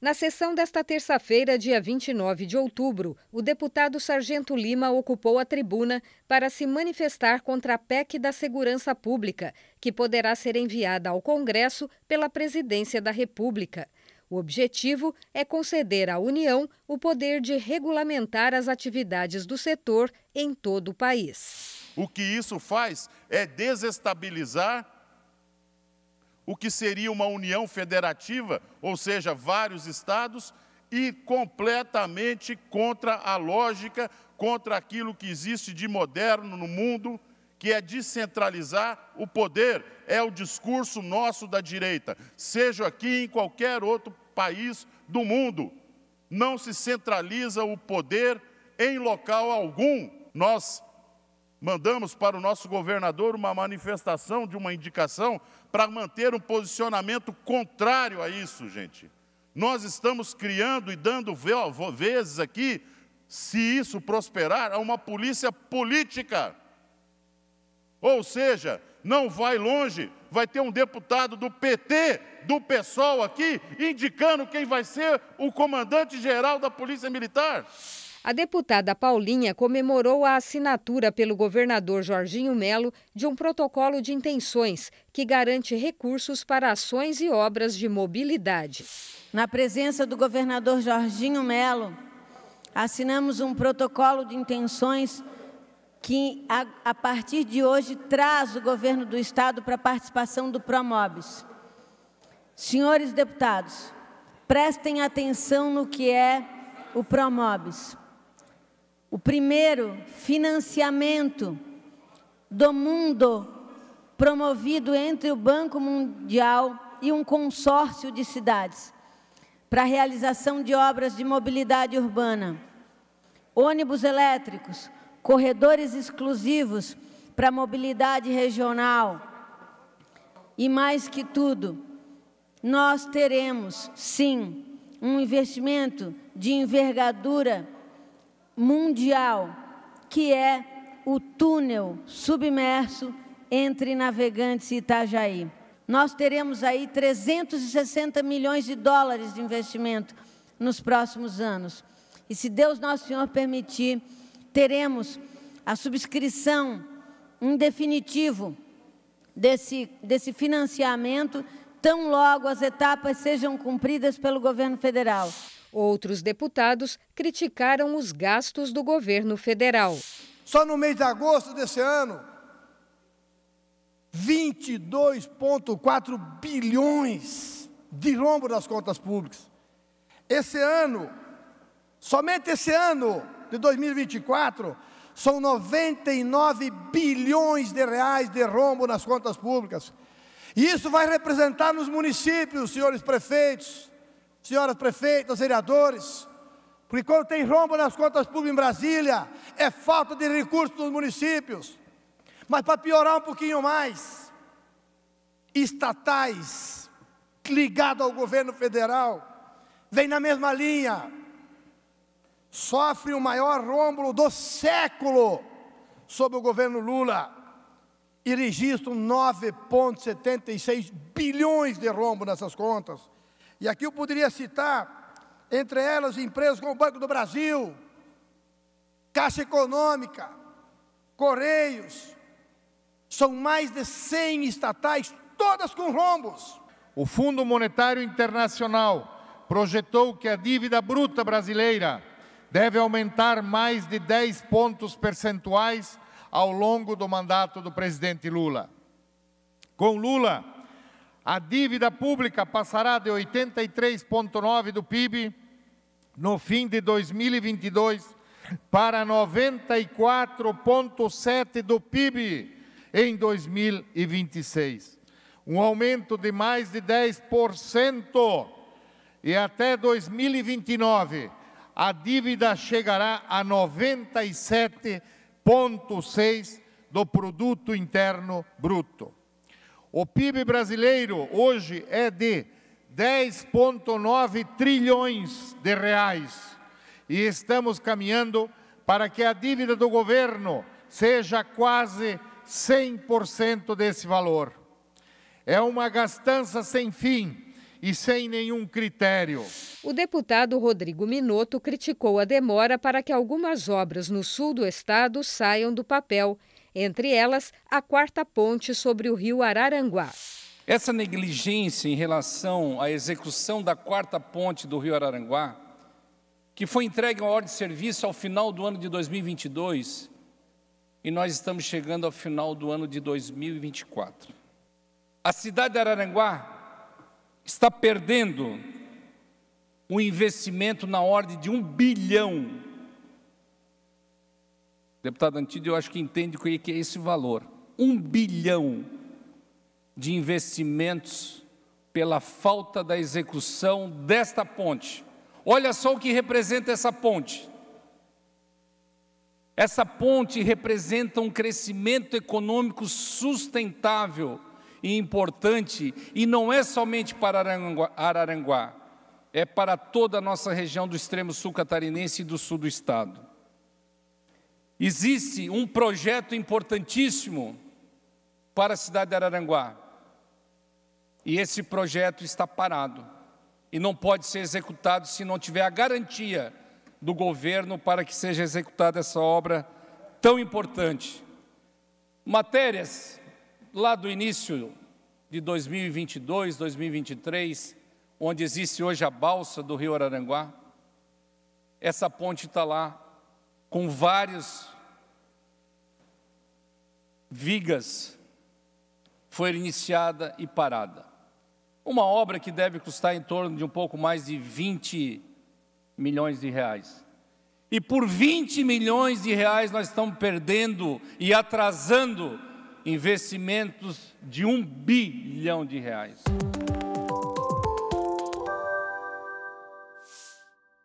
Na sessão desta terça-feira, dia 29 de outubro, o deputado Sargento Lima ocupou a tribuna para se manifestar contra a PEC da Segurança Pública, que poderá ser enviada ao Congresso pela Presidência da República. O objetivo é conceder à União o poder de regulamentar as atividades do setor em todo o país. O que isso faz é desestabilizar o que seria uma união federativa, ou seja, vários estados, e completamente contra a lógica, contra aquilo que existe de moderno no mundo, que é descentralizar o poder. É o discurso nosso da direita, seja aqui em qualquer outro país do mundo. Não se centraliza o poder em local algum. Nós mandamos para o nosso governador uma manifestação de uma indicação para manter um posicionamento contrário a isso, gente. Nós estamos criando e dando vezes aqui, se isso prosperar, a uma polícia política. Ou seja, não vai longe, vai ter um deputado do PT, do PSOL aqui, indicando quem vai ser o comandante-geral da Polícia Militar. A deputada Paulinha comemorou a assinatura pelo governador Jorginho Melo de um protocolo de intenções que garante recursos para ações e obras de mobilidade. Na presença do governador Jorginho Melo, assinamos um protocolo de intenções que, a, a partir de hoje, traz o governo do Estado para a participação do Promobis. Senhores deputados, prestem atenção no que é o Promobis. O primeiro, financiamento do mundo, promovido entre o Banco Mundial e um consórcio de cidades, para a realização de obras de mobilidade urbana, ônibus elétricos, corredores exclusivos para mobilidade regional. E mais que tudo, nós teremos, sim, um investimento de envergadura mundial, que é o túnel submerso entre Navegantes e Itajaí. Nós teremos aí 360 milhões de dólares de investimento nos próximos anos. E se Deus Nosso Senhor permitir, teremos a subscrição em definitivo desse, desse financiamento, tão logo as etapas sejam cumpridas pelo governo federal. Outros deputados criticaram os gastos do governo federal. Só no mês de agosto desse ano, 22,4 bilhões de rombo das contas públicas. Esse ano, somente esse ano de 2024, são 99 bilhões de reais de rombo nas contas públicas. E isso vai representar nos municípios, senhores prefeitos, senhoras prefeitas, vereadores, porque quando tem rombo nas contas públicas em Brasília, é falta de recursos nos municípios. Mas para piorar um pouquinho mais, estatais ligados ao governo federal, vem na mesma linha, sofre o maior rombo do século sob o governo Lula e registram 9,76 bilhões de rombo nessas contas. E aqui eu poderia citar, entre elas, empresas como o Banco do Brasil, Caixa Econômica, Correios. São mais de 100 estatais, todas com rombos. O Fundo Monetário Internacional projetou que a dívida bruta brasileira deve aumentar mais de 10 pontos percentuais ao longo do mandato do presidente Lula. Com Lula, a dívida pública passará de 83,9% do PIB no fim de 2022 para 94,7% do PIB em 2026. Um aumento de mais de 10%. E até 2029, a dívida chegará a 97,6% do produto interno bruto. O PIB brasileiro hoje é de 10,9 trilhões de reais e estamos caminhando para que a dívida do governo seja quase 100% desse valor. É uma gastança sem fim e sem nenhum critério. O deputado Rodrigo Minotto criticou a demora para que algumas obras no sul do estado saiam do papel entre elas a quarta ponte sobre o rio Araranguá. Essa negligência em relação à execução da quarta ponte do rio Araranguá, que foi entregue à ordem de serviço ao final do ano de 2022, e nós estamos chegando ao final do ano de 2024. A cidade de Araranguá está perdendo um investimento na ordem de um bilhão deputado Antídio, eu acho que entende o que é esse valor. Um bilhão de investimentos pela falta da execução desta ponte. Olha só o que representa essa ponte. Essa ponte representa um crescimento econômico sustentável e importante, e não é somente para Araranguá, é para toda a nossa região do extremo sul catarinense e do sul do estado. Existe um projeto importantíssimo para a cidade de Araranguá. E esse projeto está parado e não pode ser executado se não tiver a garantia do governo para que seja executada essa obra tão importante. Matérias lá do início de 2022, 2023, onde existe hoje a balsa do Rio Araranguá, essa ponte está lá com várias vigas foi iniciada e parada. Uma obra que deve custar em torno de um pouco mais de 20 milhões de reais. E por 20 milhões de reais nós estamos perdendo e atrasando investimentos de um bilhão de reais.